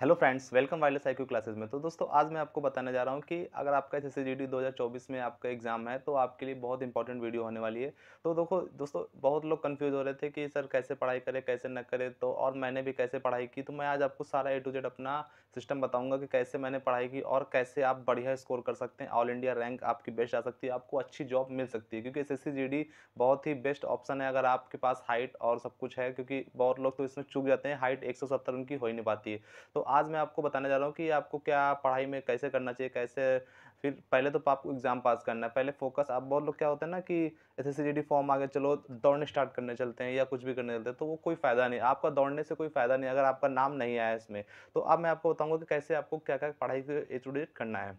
Hello friends welcome wireless I classes में तो दोस्तों आज मैं आपको बताने जा रहा हूँ कि अगर आपका एस 2024 में आपका एग्जाम है तो आपके लिए बहुत इंपॉर्टेंट वीडियो होने वाली है तो देखो दोस्तों बहुत लोग कंफ्यूज हो रहे थे कि सर कैसे पढ़ाई करें कैसे न करें तो और मैंने भी कैसे पढ़ाई की तो मैं आज आपको सारा ए टू जेड अपना सिस्टम बताऊँगा कि कैसे मैंने पढ़ाई की और कैसे आप बढ़िया स्कोर कर सकते हैं ऑल इंडिया रैंक आपकी बेस्ट आ सकती है आपको अच्छी जॉब मिल सकती है क्योंकि एस बहुत ही बेस्ट ऑप्शन है अगर आपके पास हाइट और सब कुछ है क्योंकि बहुत लोग तो इसमें चुक जाते हैं हाइट एक उनकी हो ही नहीं पाती है तो आज मैं आपको बताने जा रहा हूँ कि आपको क्या पढ़ाई में कैसे करना चाहिए कैसे फिर पहले तो आपको एग्ज़ाम पास करना है पहले फोकस आप बहुत लोग क्या होते हैं ना कि एस एस सी फॉर्म आगे चलो दौड़ने स्टार्ट करने चलते हैं या कुछ भी करने चलते हैं तो वो कोई फ़ायदा नहीं आपका दौड़ने से कोई फ़ायदा नहीं अगर आपका नाम नहीं आया इसमें तो अब मैं आपको बताऊँगा कि कैसे आपको क्या क्या पढ़ाई से एजुडेट करना है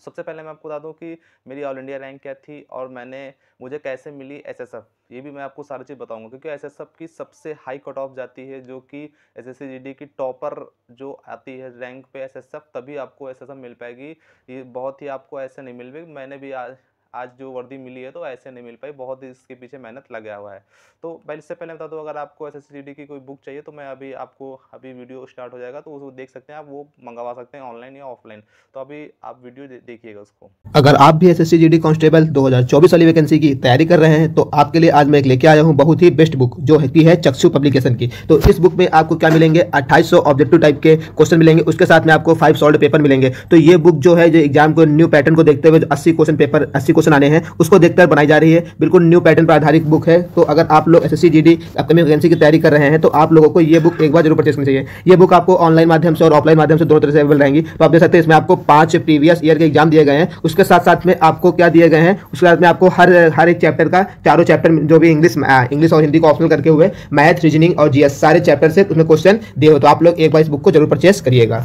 सबसे पहले मैं आपको बता दूं कि मेरी ऑल इंडिया रैंक क्या थी और मैंने मुझे कैसे मिली एसएसएफ ये भी मैं आपको सारी चीज़ बताऊंगा क्योंकि एसएसएफ की सबसे हाई कट ऑफ जाती है जो कि डी की टॉपर जो आती है रैंक पे एसएसएफ तभी आपको एसएसएफ मिल पाएगी ये बहुत ही आपको ऐसे नहीं मिल पाएगी मैंने भी आज आज जो वर्दी मिली है तो ऐसे नहीं मिल पाई बहुत इसके पीछे मेहनत लगा हुआ है तो पहले इससे पहले बता दो अगर आपको एस एस की कोई बुक चाहिए तो मैं अभी आपको अभी वीडियो स्टार्ट हो जाएगा तो उसको देख सकते हैं आप वो मंगवा सकते हैं ऑनलाइन या ऑफलाइन तो अभी आप वीडियो देखिएगा उसको अगर आप भी एस एस कांस्टेबल 2024 वाली वैकेंसी की तैयारी कर रहे हैं तो आपके लिए आज मैं एक लेके आया हूँ बहुत ही बेस्ट बुक जो है की है चक्षु पब्लिकेशन की तो इस बुक में आपको क्या मिलेंगे अट्ठाईस ऑब्जेक्टिव टाइप के क्वेश्चन मिलेंगे उसके साथ में आपको फाइव सॉल्ड पेपर मिलेंगे तो ये बुक जो है जो एग्जाम को न्यू पैटर्न को देखते हुए अस्सी क्वेश्चन पेपर अस्सी क्वेश्चन आने हैं उसको देखकर बनाई जा रही है बिल्कुल न्यू पैटर्न पर आधारित बुक है तो अगर आप लोग S S C upcoming vacancy की तैयारी कर रहे हैं तो आप लोगों को ये बुक एक बार जरूर परचेस करनी चाहिए ये बुक आपको ऑनलाइन माध्यम से और ऑफलाइन माध्यम से दोनों तरह से अवेलेबल रहेंगी तो आप देख सकते हैं इसमें आपको पांच प्रीवियस ईयर के एग्जाम दिए गए हैं उसके साथ साथ में आपको क्या दिए गए हैं उसके साथ में आपको हर हर एक चैप्टर का चारों चैप्टर जो भी इंग्लिश इंग्लिश और हिंदी को ऑप्शनल करके हुए मैथ रीजनिंग और जीएस सारे चैप्टर से उसमें क्वेश्चन दिए हो तो आप लोग एक बार इस बुक को जरूर परचेस करिएगा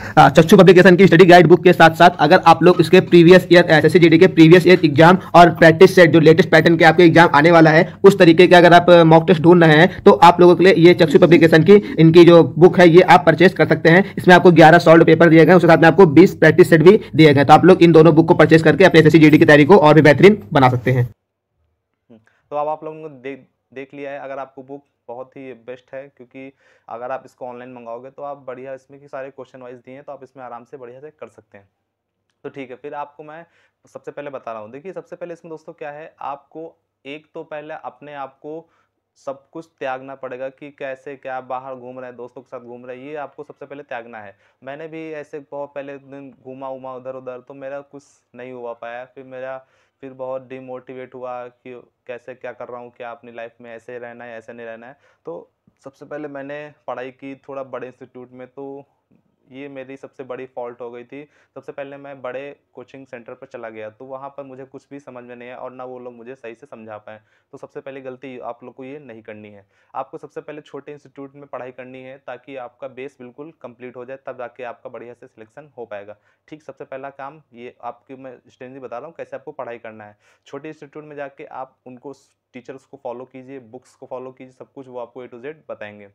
हाँ, चक्षु पब्लिकेशन की स्टडी गाइड बुक के साथ साथ अगर आप लोग इसके प्रीवियस ईयर एस एस के प्रीवियस ईयर एग्जाम और प्रैक्टिस सेट जो लेटेस्ट पैटर्न के आपके एग्जाम आने वाला है उस तरीके के अगर आप मॉक टेस्ट ढूंढ रहे हैं तो आप लोगों के लिए ये चक्षु पब्लिकेशन की इनकी जो बुक है ये आप परचेस कर सकते हैं इसमें आपको ग्यारह सॉल्ड पेपर दिए गए उसके साथ में आपको बीस प्रैक्टिस सेट भी दिए गए तो आप लोग इन दोनों बुक को परचेस करके अपने एस एस की तैयारी को और भी बेहतरीन बना सकते हैं तो अब आप लोग देख देख लिया है अगर आपको बुक बहुत ही बेस्ट है क्योंकि अगर आप इसको ऑनलाइन मंगाओगे तो आप बढ़िया इसमें कि सारे क्वेश्चन वाइज दिए हैं तो आप इसमें आराम से बढ़िया से कर सकते हैं तो ठीक है फिर आपको मैं सबसे पहले बता रहा हूँ देखिए सबसे पहले इसमें दोस्तों क्या है आपको एक तो पहले अपने आप को सब कुछ त्यागना पड़ेगा कि कैसे क्या बाहर घूम रहे हैं दोस्तों के साथ घूम रहे हैं ये आपको सबसे पहले त्यागना है मैंने भी ऐसे बहुत पहले दिन घूमा उमा उधर उधर तो मेरा कुछ नहीं हुआ पाया फिर मेरा फिर बहुत डिमोटिवेट हुआ कि कैसे क्या कर रहा हूँ क्या अपनी लाइफ में ऐसे रहना है ऐसे नहीं रहना है तो सबसे पहले मैंने पढ़ाई की थोड़ा बड़े इंस्टीट्यूट में तो ये मेरी सबसे बड़ी फॉल्ट हो गई थी सबसे पहले मैं बड़े कोचिंग सेंटर पर चला गया तो वहाँ पर मुझे कुछ भी समझ में नहीं आया और ना वो लोग मुझे सही से समझा पाएँ तो सबसे पहले गलती आप लोग को ये नहीं करनी है आपको सबसे पहले छोटे इंस्टीट्यूट में पढ़ाई करनी है ताकि आपका बेस बिल्कुल कंप्लीट हो जाए तब जाके आपका बढ़िया से सिलेक्शन हो पाएगा ठीक सबसे पहला काम ये आपकी मैं स्ट्रेंजी बता रहा हूँ कैसे आपको पढ़ाई करना है छोटे इंस्टीट्यूट में जाके आप उनको टीचर्स को फॉलो कीजिए बुक्स को फॉलो कीजिए सब कुछ वो आपको ए टू जेड बताएंगे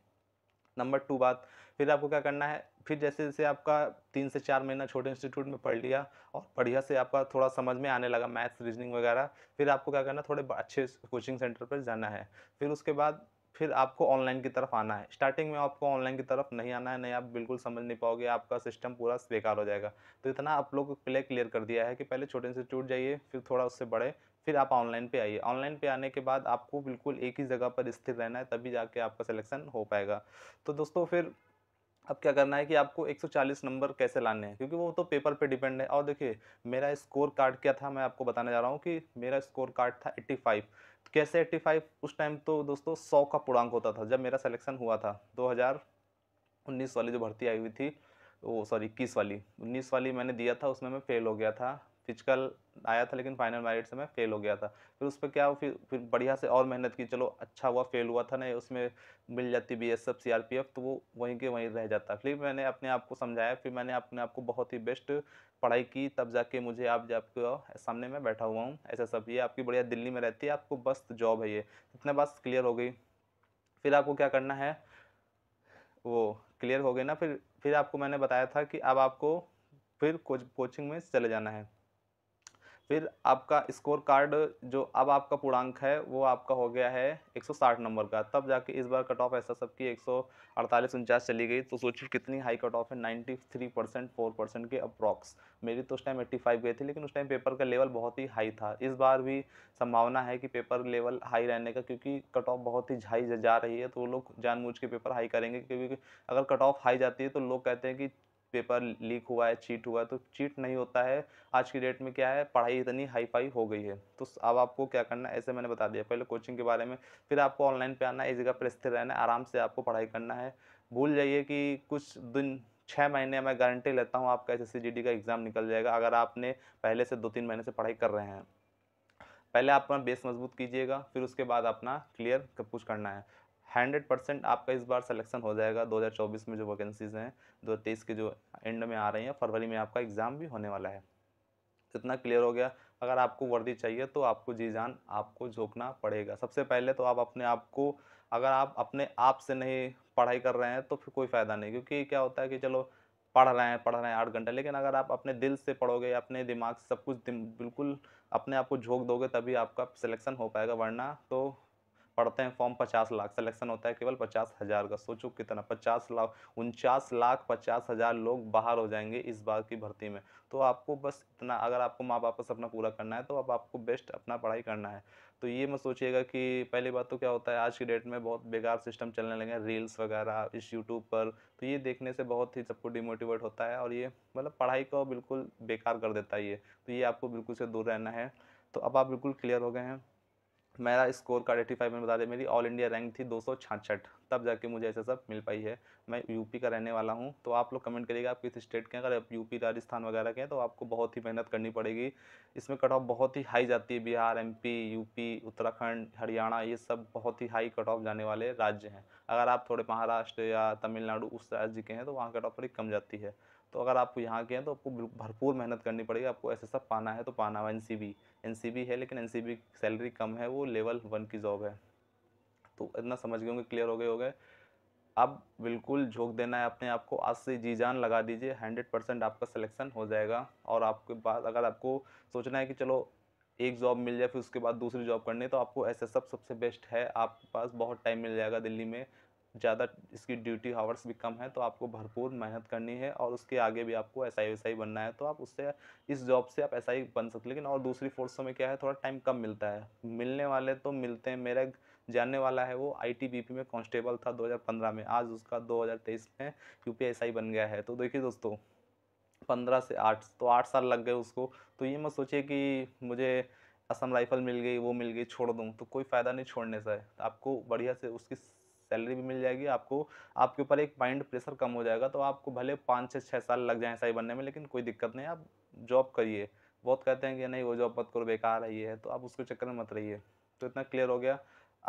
नंबर टू बात फिर आपको क्या करना है फिर जैसे जैसे आपका तीन से चार महीना छोटे इंस्टीट्यूट में पढ़ लिया और बढ़िया से आपका थोड़ा समझ में आने लगा मैथ्स रीजनिंग वगैरह फिर आपको क्या करना थोड़े अच्छे कोचिंग सेंटर पर जाना है फिर उसके बाद फिर आपको ऑनलाइन की तरफ आना है स्टार्टिंग में आपको ऑनलाइन की तरफ नहीं आना है नहीं आप बिल्कुल समझ नहीं पाओगे आपका सिस्टम पूरा बेकार हो जाएगा तो इतना आप लोग क्लियर प्ले क्लियर कर दिया है कि पहले छोटे इंस्टीट्यूट जाइए फिर थोड़ा उससे बढ़े फिर आप ऑनलाइन पे आइए ऑनलाइन पे आने के बाद आपको बिल्कुल एक ही जगह पर स्थिर रहना है तभी जाके आपका सिलेक्शन हो पाएगा तो दोस्तों फिर अब क्या करना है कि आपको 140 नंबर कैसे लाने हैं क्योंकि वो तो पेपर पे डिपेंड है और देखिए मेरा स्कोर कार्ड क्या था मैं आपको बताने जा रहा हूँ कि मेरा स्कोर कार्ड था 85 कैसे 85 उस टाइम तो दोस्तों 100 का पूर्णांक होता था जब मेरा सिलेक्शन हुआ था 2019 वाली जो भर्ती आई हुई थी वो सॉरी इक्कीस वाली उन्नीस वाली मैंने दिया था उसमें मैं फेल हो गया था फिजिकल आया था लेकिन फाइनल मैरिट से मैं फेल हो गया था फिर उस पर क्या हुआ? फिर फिर बढ़िया से और मेहनत की चलो अच्छा हुआ फेल हुआ था नहीं उसमें मिल जाती B S F C R P F तो वो वहीं के वहीं रह जाता फिर मैंने अपने आप को समझाया फिर मैंने अपने आप को बहुत ही बेस्ट पढ़ाई की तब जाके मुझे आप जब सामने में बैठा हुआ हूँ ऐसा सब ये आपकी बढ़िया दिल्ली में रहती है आपको बस जॉब है ये इतना बस क्लियर हो गई फिर आपको क्या करना है वो क्लियर हो गई ना फिर फिर आपको मैंने बताया था कि अब आपको फिर कोच कोचिंग में चले जाना है फिर आपका स्कोर कार्ड जो अब आपका पूर्णांक है वो आपका हो गया है 160 नंबर का तब जाके इस बार कट ऑफ ऐसा सब की एक सौ अड़तालीस उनचास चली गई तो सोचिए कितनी हाई कट ऑफ है 93 परसेंट फोर परसेंट के अप्रॉक्स मेरी तो उस टाइम 85 गई थी लेकिन उस टाइम पेपर का लेवल बहुत ही हाई था इस बार भी संभावना है कि पेपर लेवल हाई रहने का क्योंकि कट ऑफ बहुत ही हाई जा रही है तो वो लोग जानबूझ के पेपर हाई करेंगे क्योंकि अगर कट ऑफ हाई जाती है तो लोग कहते हैं कि पेपर लीक हुआ है चीट हुआ है तो चीट नहीं होता है आज की डेट में क्या है पढ़ाई इतनी हाई फाई हो गई है तो अब आपको क्या करना है ऐसे मैंने बता दिया पहले कोचिंग के बारे में फिर आपको ऑनलाइन पे आना है एक जगह पर स्थिर रहना है आराम से आपको पढ़ाई करना है भूल जाइए कि कुछ दिन छः महीने मैं गारंटी लेता हूँ आपका एस एस का एग्ज़ाम निकल जाएगा अगर आपने पहले से दो तीन महीने से पढ़ाई कर रहे हैं पहले आप अपना बेस मजबूत कीजिएगा फिर उसके बाद अपना क्लियर सब कुछ करना है हंड्रेड परसेंट आपका इस बार सिलेक्शन हो जाएगा 2024 में जो वैकेंसीज़ हैं 2023 के जो एंड में आ रही हैं फरवरी में आपका एग्ज़ाम भी होने वाला है इतना क्लियर हो गया अगर आपको वर्दी चाहिए तो आपको जी जान आपको झोंकना पड़ेगा सबसे पहले तो आप अपने आप को अगर आप अपने आप से नहीं पढ़ाई कर रहे हैं तो फिर कोई फ़ायदा नहीं क्योंकि क्या होता है कि चलो पढ़ रहे हैं पढ़ रहे हैं आठ घंटे लेकिन अगर आप अपने दिल से पढ़ोगे अपने दिमाग से सब कुछ बिल्कुल अपने आप को झोंक दोगे तभी आपका सिलेक्शन हो पाएगा वरना तो पढ़ते हैं फॉर्म पचास लाख सिलेक्शन होता है केवल पचास हज़ार का सोचो कितना पचास लाख उनचास लाख पचास हज़ार लोग बाहर हो जाएंगे इस बार की भर्ती में तो आपको बस इतना अगर आपको माँ बाप का सपना पूरा करना है तो अब आपको बेस्ट अपना पढ़ाई करना है तो ये मत सोचिएगा कि पहली बात तो क्या होता है आज की डेट में बहुत बेकार सिस्टम चलने लगे हैं रील्स वगैरह इस यूट्यूब पर तो ये देखने से बहुत ही सबको डिमोटिवेट होता है और ये मतलब पढ़ाई को बिल्कुल बेकार कर देता है ये तो ये आपको बिल्कुल से दूर रहना है तो अब आप बिल्कुल क्लियर हो गए हैं मेरा स्कोर कार्ड एटी फाइव मैंने बता दें मेरी ऑल इंडिया रैंक थी दो सौ छाछठ तब जाके मुझे ऐसे सब मिल पाई है मैं यूपी का रहने वाला हूँ तो आप लोग कमेंट करिएगा आप किस स्टेट के अगर आप यूपी राजस्थान वगैरह के हैं तो आपको बहुत ही मेहनत करनी पड़ेगी इसमें कट ऑफ बहुत ही हाई जाती है बिहार एम यूपी उत्तराखंड हरियाणा ये सब बहुत ही हाई कट ऑफ जाने वाले राज्य हैं अगर आप थोड़े महाराष्ट्र या तमिलनाडु उस राज्य के हैं तो वहाँ कट ऑफ थोड़ी कम जाती है तो अगर आप यहाँ के हैं तो आपको भरपूर मेहनत करनी पड़ेगी आपको ऐसे सब पाना है तो पाना है N C B N C B है लेकिन एन सी बी सैलरी कम है वो वो लेवल वन की जॉब है तो इतना समझ गए होंगे क्लियर हो गए हो गए अब बिल्कुल झोंक देना है अपने आप को आज से जी जान लगा दीजिए हंड्रेड परसेंट आपका सिलेक्शन हो जाएगा और आपके पास अगर आपको सोचना है कि चलो एक जॉब मिल जाए फिर उसके बाद दूसरी जॉब है तो आपको एस सबसे बेस्ट है आपके पास बहुत टाइम मिल जाएगा दिल्ली में ज़्यादा इसकी ड्यूटी हावर्स भी कम है तो आपको भरपूर मेहनत करनी है और उसके आगे भी आपको एस आई वैसा बनना है तो आप उससे इस जॉब से आप एस आई बन सकते लेकिन और दूसरी फोर्सों में क्या है थोड़ा टाइम कम मिलता है मिलने वाले तो मिलते हैं मेरा जानने वाला है वो पी में कॉन्स्टेबल था पंद्रह में आज उसका तेईस में यू आई बन गया है तो देखिए दोस्तों पंद्रह से आठ तो आठ साल लग गए उसको तो ये मत सोचिए कि मुझे असम राइफ़ल मिल गई वो मिल गई छोड़ दूँ तो कोई फ़ायदा नहीं छोड़ने से आपको बढ़िया से उसकी सैलरी भी मिल जाएगी आपको आपके ऊपर एक माइंड प्रेशर कम हो जाएगा तो आपको भले पाँच से छः साल लग जाए ऐसा बनने में लेकिन कोई दिक्कत नहीं आप जॉब करिए बहुत कहते हैं कि नहीं वो जॉब मत करो बेकार है ये है तो आप उसके चक्कर में मत रहिए तो इतना क्लियर हो गया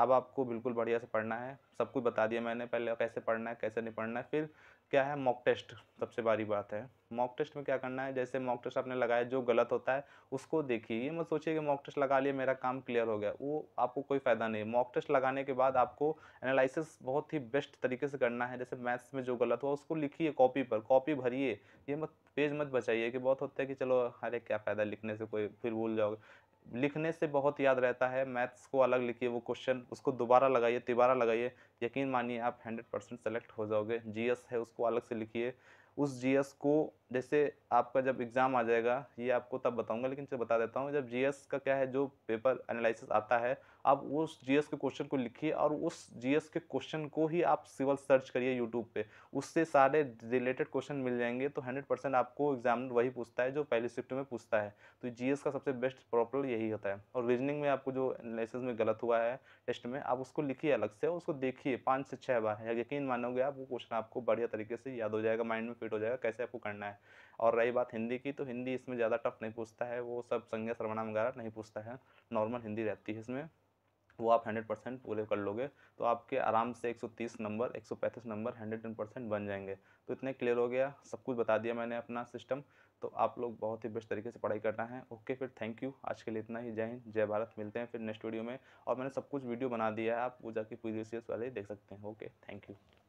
अब आपको बिल्कुल बढ़िया से पढ़ना है सब कुछ बता दिया मैंने पहले कैसे पढ़ना है कैसे नहीं पढ़ना है फिर क्या है मॉक टेस्ट सबसे बड़ी बात है मॉक टेस्ट में क्या करना है जैसे मॉक टेस्ट आपने लगाया जो गलत होता है उसको देखिए ये मत सोचिए कि मॉक टेस्ट लगा लिए मेरा काम क्लियर हो गया वो आपको कोई फ़ायदा नहीं मॉक टेस्ट लगाने के बाद आपको एनालिसिस बहुत ही बेस्ट तरीके से करना है जैसे मैथ्स में जो गलत हुआ उसको लिखिए कॉपी पर कॉपी भरिए ये मत पेज मत बचाइए कि बहुत होता है कि चलो अरे क्या फ़ायदा लिखने से कोई फिर भूल जाओगे लिखने से बहुत याद रहता है मैथ्स को अलग लिखिए वो क्वेश्चन उसको दोबारा लगाइए तिबारा लगाइए यकीन मानिए आप हंड्रेड परसेंट सेलेक्ट हो जाओगे जीएस है उसको अलग से लिखिए उस जीएस को जैसे आपका जब एग्ज़ाम आ जाएगा ये आपको तब बताऊंगा लेकिन चलो बता देता हूँ जब जीएस का क्या है जो पेपर एनालिसिस आता है आप उस जीएस के क्वेश्चन को लिखिए और उस जीएस के क्वेश्चन को ही आप सिविल सर्च करिए यूट्यूब पे उससे सारे रिलेटेड क्वेश्चन मिल जाएंगे तो हंड्रेड परसेंट आपको एग्जाम वही पूछता है जो पहले शिफ्ट में पूछता है तो जी का सबसे बेस्ट प्रॉब्लम यही होता है और रीजनिंग में आपको जो एनालिसिस में गलत हुआ है टेस्ट में आप उसको लिखिए अलग से उसको देखिए पाँच से छः बार यकीन मानोगे आप वो क्वेश्चन आपको बढ़िया तरीके से याद हो जाएगा माइंड में कंप्लीट हो जाएगा कैसे आपको करना है और रही बात हिंदी की तो हिंदी इसमें ज़्यादा टफ नहीं पूछता है वो सब संज्ञा सर्वनाम वगैरह नहीं पूछता है नॉर्मल हिंदी रहती है इसमें वो आप हंड्रेड परसेंट पूरे कर लोगे तो आपके आराम से एक सौ तीस नंबर एक सौ पैंतीस नंबर हंड्रेड टेन परसेंट बन जाएंगे तो इतने क्लियर हो गया सब कुछ बता दिया मैंने अपना सिस्टम तो आप लोग बहुत ही बेस्ट तरीके से पढ़ाई करना है ओके फिर थैंक यू आज के लिए इतना ही जय हिंद जय भारत मिलते हैं फिर नेक्स्ट वीडियो में और मैंने सब कुछ वीडियो बना दिया है आप वो जाके प्रीवियस ईयर्स वाले देख सकते हैं ओके थैंक यू